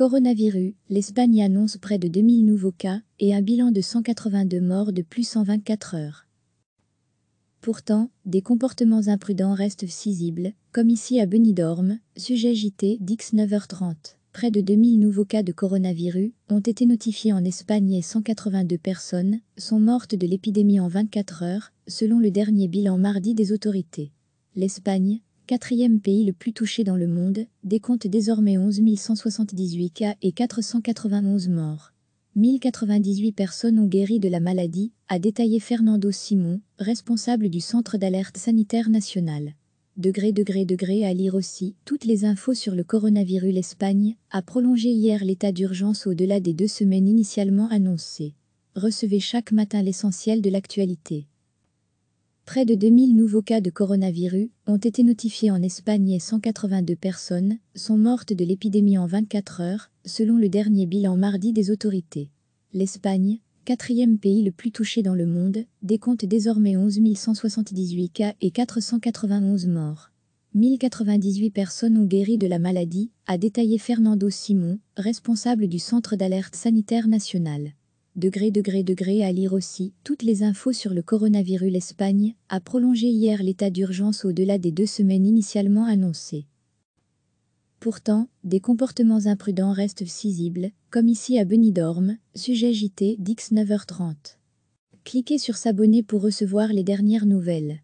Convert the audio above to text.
Coronavirus, l'Espagne annonce près de 2000 nouveaux cas et un bilan de 182 morts de plus en 24 heures. Pourtant, des comportements imprudents restent visibles, comme ici à Benidorm, sujet JT d'X 9h30. Près de 2000 nouveaux cas de coronavirus ont été notifiés en Espagne et 182 personnes sont mortes de l'épidémie en 24 heures, selon le dernier bilan mardi des autorités. L'Espagne, quatrième pays le plus touché dans le monde, décompte désormais 11 178 cas et 491 morts. 1098 personnes ont guéri de la maladie, a détaillé Fernando Simon, responsable du Centre d'alerte sanitaire national. Degré, degré, degré à lire aussi toutes les infos sur le coronavirus. L'Espagne a prolongé hier l'état d'urgence au-delà des deux semaines initialement annoncées. Recevez chaque matin l'essentiel de l'actualité. Près de 2000 nouveaux cas de coronavirus ont été notifiés en Espagne et 182 personnes sont mortes de l'épidémie en 24 heures, selon le dernier bilan mardi des autorités. L'Espagne, quatrième pays le plus touché dans le monde, décompte désormais 11 178 cas et 491 morts. 1098 personnes ont guéri de la maladie, a détaillé Fernando Simon, responsable du Centre d'alerte sanitaire national. Degré, degré, degré à lire aussi. Toutes les infos sur le coronavirus. L'Espagne a prolongé hier l'état d'urgence au-delà des deux semaines initialement annoncées. Pourtant, des comportements imprudents restent visibles, comme ici à Benidorm, sujet JT d'X9h30. Cliquez sur s'abonner pour recevoir les dernières nouvelles.